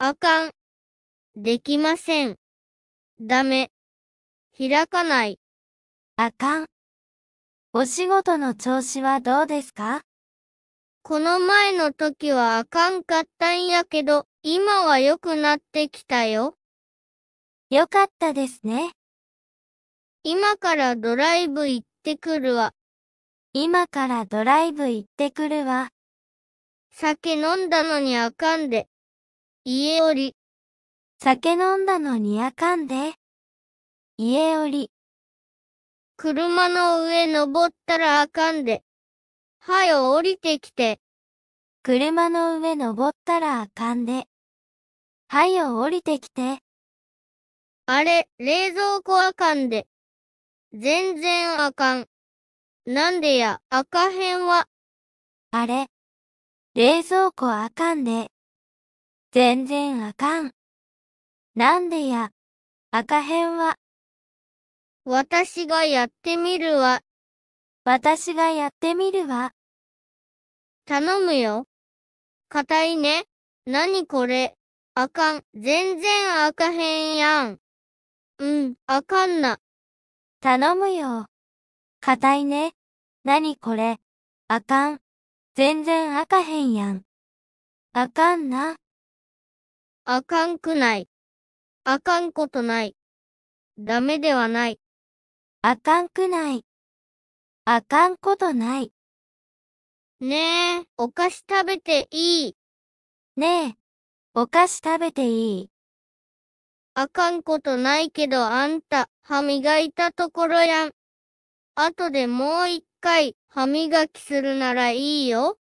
あかん。できません。だめ。開かない。あかん。お仕事の調子はどうですかこの前の時はあかんかったんやけど、今は良くなってきたよ。よかったですね。今からドライブ行ってくるわ。今からドライブ行ってくるわ。酒飲んだのにあかんで。家おり。酒飲んだのにあかんで。家おり。車の上登ったらあかんで。はよ降りてきて。車の上登ったらあかんで。はよ降りてきて。あれ、冷蔵庫あかんで。全然あかん。なんでや、あかへんわ。あれ、冷蔵庫あかんで。全然あかん。なんでや、赤編は。私がやってみるわ。私がやってみるわ。頼むよ。硬いね。何これ。あかん。全然あかへんやん。うん、あかんな。頼むよ。硬いね。何これ。あかん。全然あかへんやん。あかんな。あかんくない。あかんことない。ダメではない。あかんくない。あかんことない。ねえ、お菓子食べていい。ねえ、お菓子食べていい。あかんことないけどあんた、歯磨いたところやん。あとでもう一回、歯磨きするならいいよ。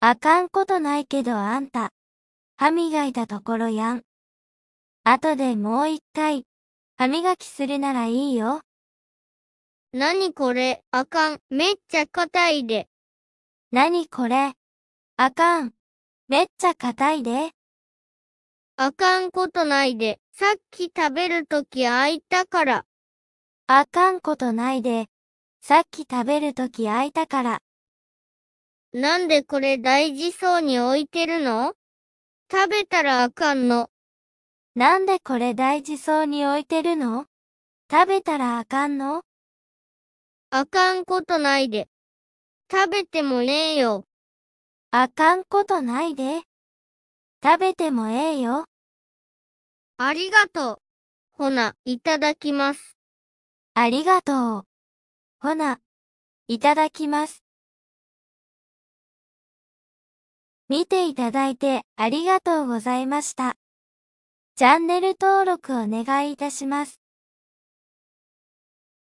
あかんことないけどあんた、歯磨いたところやん。後でもう一回、歯磨きするならいいよ。なにこれ、あかん、めっちゃ硬いで。なにこれ、あかん、めっちゃ硬いで。あかんことないで、さっき食べるとき開いたから。あかんことないで、さっき食べるとき開いたから。なんでこれ大事そうに置いてるの食べたらあかんの。なんでこれ大事そうに置いてるの食べたらあかんのあかんことないで。食べてもええよ。あかんことないで。食べてもええよ。ありがとう。ほな、いただきます。ありがとう。ほな、いただきます。見ていただいてありがとうございました。チャンネル登録お願いいたします。